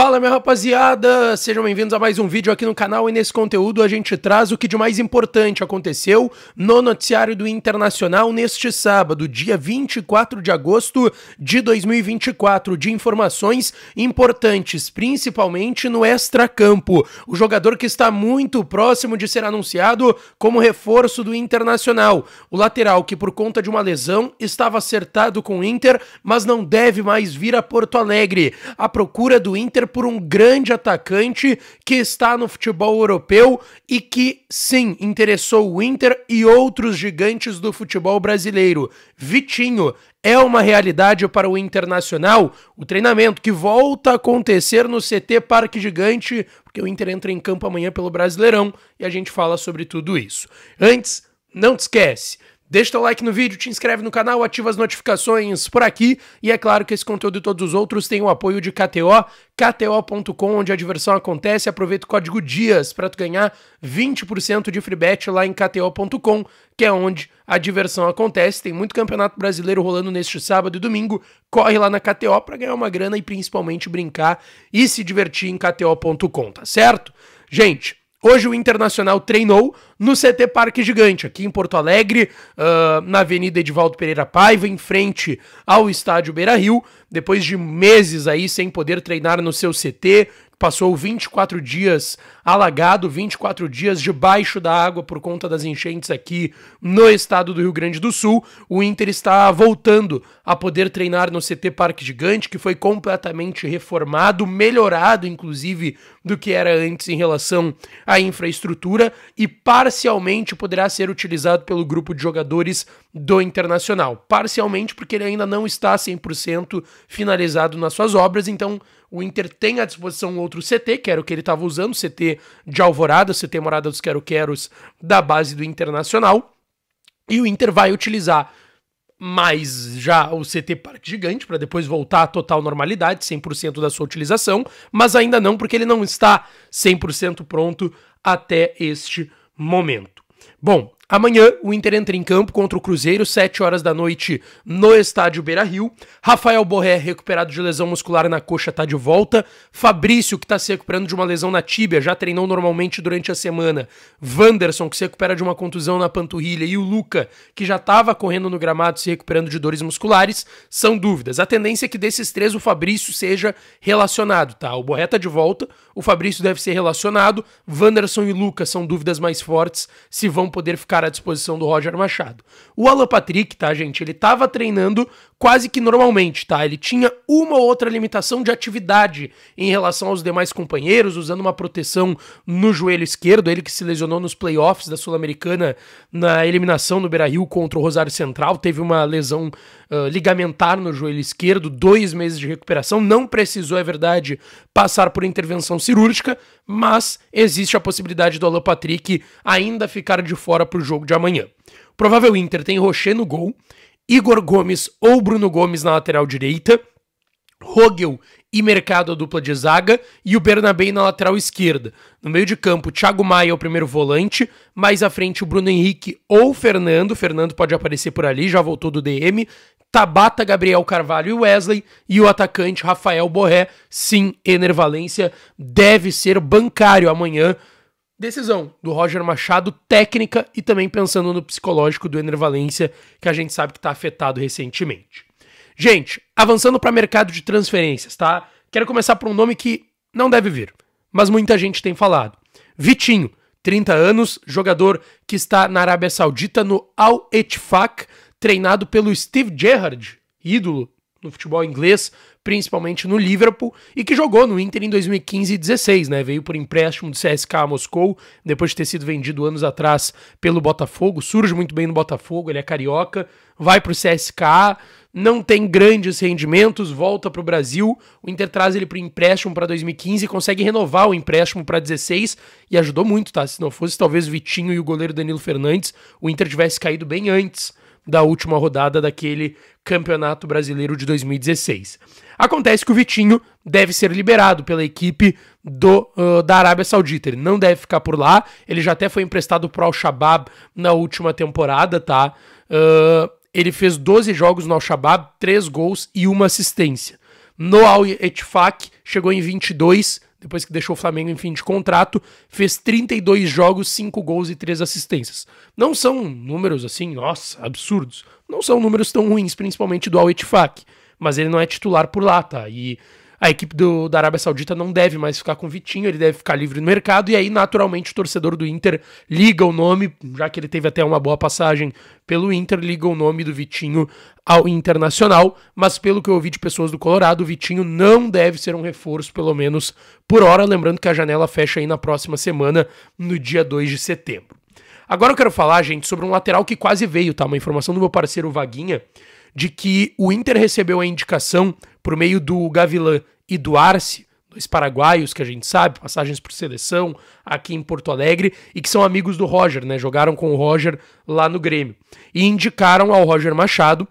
Fala minha rapaziada, sejam bem-vindos a mais um vídeo aqui no canal e nesse conteúdo a gente traz o que de mais importante aconteceu no noticiário do Internacional neste sábado, dia 24 de agosto de 2024, de informações importantes, principalmente no extracampo. O jogador que está muito próximo de ser anunciado como reforço do Internacional, o lateral que por conta de uma lesão estava acertado com o Inter, mas não deve mais vir a Porto Alegre. A procura do Inter por um grande atacante que está no futebol europeu e que, sim, interessou o Inter e outros gigantes do futebol brasileiro. Vitinho é uma realidade para o Internacional. O treinamento que volta a acontecer no CT Parque Gigante, porque o Inter entra em campo amanhã pelo Brasileirão e a gente fala sobre tudo isso. Antes, não te esquece. Deixa teu like no vídeo, te inscreve no canal, ativa as notificações por aqui e é claro que esse conteúdo e todos os outros têm o apoio de KTO, kto.com, onde a diversão acontece. Aproveita o código DIAS para tu ganhar 20% de free bet lá em kto.com, que é onde a diversão acontece. Tem muito campeonato brasileiro rolando neste sábado e domingo. Corre lá na KTO para ganhar uma grana e principalmente brincar e se divertir em kto.com, tá certo? Gente, Hoje o Internacional treinou no CT Parque Gigante, aqui em Porto Alegre, uh, na Avenida Edivaldo Pereira Paiva, em frente ao estádio Beira Rio, depois de meses aí sem poder treinar no seu CT, passou 24 dias alagado, 24 dias debaixo da água por conta das enchentes aqui no estado do Rio Grande do Sul. O Inter está voltando a poder treinar no CT Parque Gigante, que foi completamente reformado, melhorado inclusive do que era antes em relação à infraestrutura e parcialmente poderá ser utilizado pelo grupo de jogadores do Internacional. Parcialmente porque ele ainda não está 100% finalizado nas suas obras, então o Inter tem à disposição um outro CT, que era o que ele estava usando, CT de Alvorada, CT Morada dos Quero Queros, da base do Internacional. E o Inter vai utilizar mais já o CT parte gigante, para depois voltar à total normalidade, 100% da sua utilização, mas ainda não, porque ele não está 100% pronto até este momento. Bom, Amanhã, o Inter entra em campo contra o Cruzeiro, 7 horas da noite, no estádio Beira Rio. Rafael Borré, é recuperado de lesão muscular na coxa, está de volta. Fabrício, que está se recuperando de uma lesão na tíbia, já treinou normalmente durante a semana. Vanderson, que se recupera de uma contusão na panturrilha. E o Luca, que já estava correndo no gramado, se recuperando de dores musculares, são dúvidas. A tendência é que desses três o Fabrício seja relacionado, tá? O Borré está de volta, o Fabrício deve ser relacionado. Vanderson e Luca são dúvidas mais fortes se vão poder ficar cara à disposição do Roger Machado. O Alan Patrick, tá, gente? Ele estava treinando quase que normalmente, tá? Ele tinha uma ou outra limitação de atividade em relação aos demais companheiros, usando uma proteção no joelho esquerdo, ele que se lesionou nos playoffs da Sul-Americana na eliminação no Beira-Rio contra o Rosário Central, teve uma lesão uh, ligamentar no joelho esquerdo, dois meses de recuperação, não precisou, é verdade, passar por intervenção cirúrgica, mas existe a possibilidade do Alan Patrick ainda ficar de fora pro jogo de amanhã. Provável Inter tem Rocher no gol Igor Gomes ou Bruno Gomes na lateral direita, Rogel e Mercado a dupla de zaga e o Bernabé na lateral esquerda. No meio de campo, Thiago Maia o primeiro volante, mais à frente o Bruno Henrique ou Fernando, Fernando pode aparecer por ali, já voltou do DM, Tabata, Gabriel Carvalho e Wesley e o atacante Rafael Borré. Sim, Enervalência deve ser bancário amanhã Decisão do Roger Machado, técnica e também pensando no psicológico do Ener Valência, que a gente sabe que está afetado recentemente. Gente, avançando para mercado de transferências, tá? Quero começar por um nome que não deve vir, mas muita gente tem falado. Vitinho, 30 anos, jogador que está na Arábia Saudita no Al Etifak treinado pelo Steve Gerrard, ídolo no futebol inglês, principalmente no Liverpool, e que jogou no Inter em 2015 e 16, né? Veio por empréstimo do CSKA Moscou, depois de ter sido vendido anos atrás pelo Botafogo, surge muito bem no Botafogo, ele é carioca, vai para o CSKA, não tem grandes rendimentos, volta para o Brasil, o Inter traz ele para empréstimo para 2015 consegue renovar o empréstimo para 16 e ajudou muito, tá? Se não fosse talvez o Vitinho e o goleiro Danilo Fernandes, o Inter tivesse caído bem antes da última rodada daquele Campeonato Brasileiro de 2016. Acontece que o Vitinho deve ser liberado pela equipe do, uh, da Arábia Saudita. Ele não deve ficar por lá. Ele já até foi emprestado pro Al-Shabaab na última temporada, tá? Uh, ele fez 12 jogos no Al-Shabaab, 3 gols e uma assistência. No Al-Ettifaq chegou em 22, depois que deixou o Flamengo em fim de contrato, fez 32 jogos, 5 gols e 3 assistências. Não são números assim, nossa, absurdos. Não são números tão ruins, principalmente do al mas ele não é titular por lá, tá? E a equipe do, da Arábia Saudita não deve mais ficar com o Vitinho, ele deve ficar livre no mercado, e aí, naturalmente, o torcedor do Inter liga o nome, já que ele teve até uma boa passagem pelo Inter, liga o nome do Vitinho ao Internacional, mas pelo que eu ouvi de pessoas do Colorado, o Vitinho não deve ser um reforço, pelo menos por hora, lembrando que a janela fecha aí na próxima semana, no dia 2 de setembro. Agora eu quero falar, gente, sobre um lateral que quase veio, tá? Uma informação do meu parceiro Vaguinha, de que o Inter recebeu a indicação por meio do Gavilan e do Arce, dois paraguaios que a gente sabe, passagens por seleção aqui em Porto Alegre e que são amigos do Roger, né? Jogaram com o Roger lá no Grêmio. E indicaram ao Roger Machado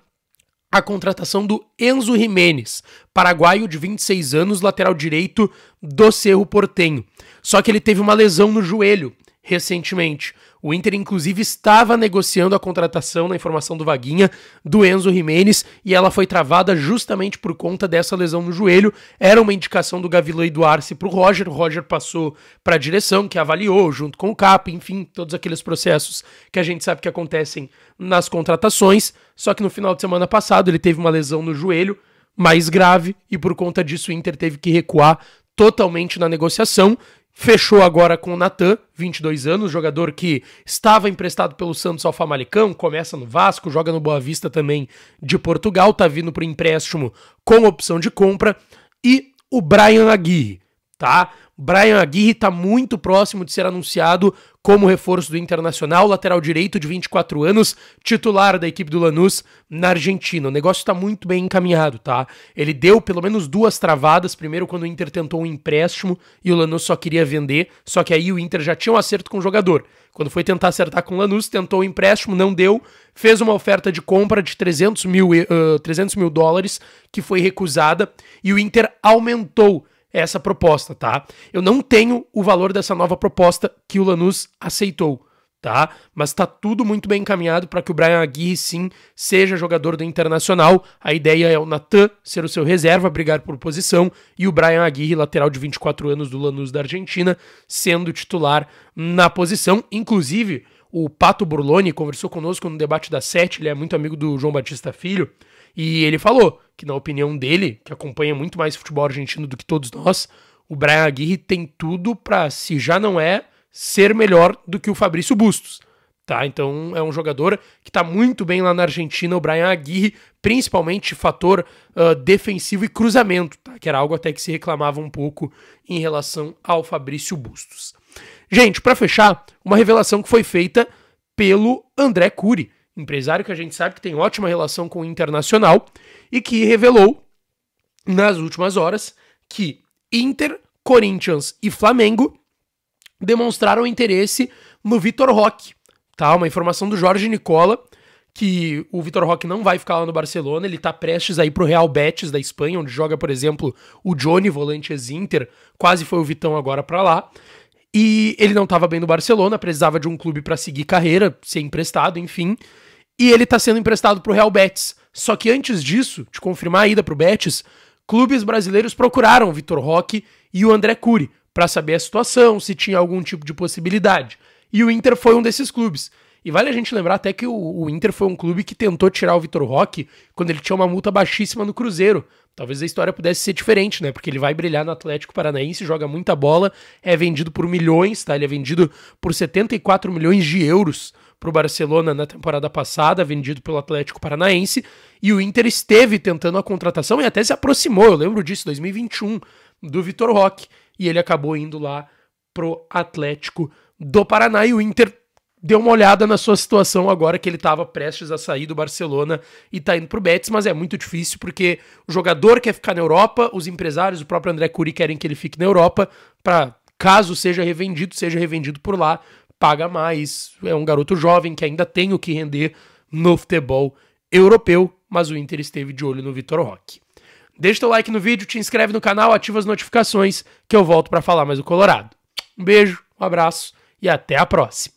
a contratação do Enzo Jimenez, paraguaio de 26 anos, lateral direito do Cerro Portenho. Só que ele teve uma lesão no joelho recentemente. O Inter, inclusive, estava negociando a contratação, na informação do Vaguinha, do Enzo Jimenez, e ela foi travada justamente por conta dessa lesão no joelho. Era uma indicação do Gavila e do Arce para o Roger. O Roger passou para a direção, que avaliou, junto com o CAP, enfim, todos aqueles processos que a gente sabe que acontecem nas contratações. Só que no final de semana passado ele teve uma lesão no joelho mais grave, e por conta disso o Inter teve que recuar totalmente na negociação Fechou agora com o Natan, 22 anos, jogador que estava emprestado pelo Santos ao Famalicão, começa no Vasco, joga no Boa Vista também de Portugal, tá vindo para empréstimo com opção de compra. E o Brian Aguirre, tá? Brian Aguirre está muito próximo de ser anunciado como reforço do Internacional, lateral direito de 24 anos, titular da equipe do Lanús na Argentina. O negócio está muito bem encaminhado, tá? Ele deu pelo menos duas travadas, primeiro quando o Inter tentou um empréstimo e o Lanús só queria vender, só que aí o Inter já tinha um acerto com o jogador. Quando foi tentar acertar com o Lanús, tentou o um empréstimo, não deu, fez uma oferta de compra de 300 mil, uh, 300 mil dólares, que foi recusada, e o Inter aumentou essa proposta, tá? Eu não tenho o valor dessa nova proposta que o Lanús aceitou, tá? Mas tá tudo muito bem encaminhado para que o Brian Aguirre sim seja jogador do Internacional. A ideia é o Natan ser o seu reserva, brigar por posição e o Brian Aguirre, lateral de 24 anos do Lanús da Argentina, sendo titular na posição, inclusive o Pato Burlone conversou conosco no debate da sete, ele é muito amigo do João Batista Filho. E ele falou que, na opinião dele, que acompanha muito mais futebol argentino do que todos nós, o Brian Aguirre tem tudo para, se já não é, ser melhor do que o Fabrício Bustos. Tá, então é um jogador que está muito bem lá na Argentina, o Brian Aguirre, principalmente fator uh, defensivo e cruzamento, tá, que era algo até que se reclamava um pouco em relação ao Fabrício Bustos. Gente, para fechar, uma revelação que foi feita pelo André Cury empresário que a gente sabe que tem ótima relação com o internacional e que revelou nas últimas horas que Inter, Corinthians e Flamengo demonstraram interesse no Vitor Roque, tá? Uma informação do Jorge Nicola que o Vitor Roque não vai ficar lá no Barcelona, ele tá prestes a ir pro Real Betis da Espanha, onde joga, por exemplo, o Johnny, volante ex-Inter, quase foi o Vitão agora para lá. E ele não estava bem no Barcelona, precisava de um clube para seguir carreira, ser emprestado, enfim. E ele está sendo emprestado para o Real Betis. Só que antes disso, de confirmar a ida para o Betis, clubes brasileiros procuraram o Vitor Roque e o André Cury para saber a situação, se tinha algum tipo de possibilidade. E o Inter foi um desses clubes. E vale a gente lembrar até que o, o Inter foi um clube que tentou tirar o Vitor Roque quando ele tinha uma multa baixíssima no Cruzeiro. Talvez a história pudesse ser diferente, né? Porque ele vai brilhar no Atlético Paranaense, joga muita bola, é vendido por milhões, tá? Ele é vendido por 74 milhões de euros para o Barcelona na temporada passada, vendido pelo Atlético Paranaense, e o Inter esteve tentando a contratação e até se aproximou, eu lembro disso, 2021, do Vitor Roque, e ele acabou indo lá pro Atlético do Paraná e o Inter dê uma olhada na sua situação agora que ele estava prestes a sair do Barcelona e está indo para o Betis, mas é muito difícil porque o jogador quer ficar na Europa, os empresários, o próprio André Cury querem que ele fique na Europa para caso seja revendido, seja revendido por lá, paga mais. É um garoto jovem que ainda tem o que render no futebol europeu, mas o Inter esteve de olho no Vitor Roque. Deixa teu like no vídeo, te inscreve no canal, ativa as notificações que eu volto para falar mais do Colorado. Um beijo, um abraço e até a próxima.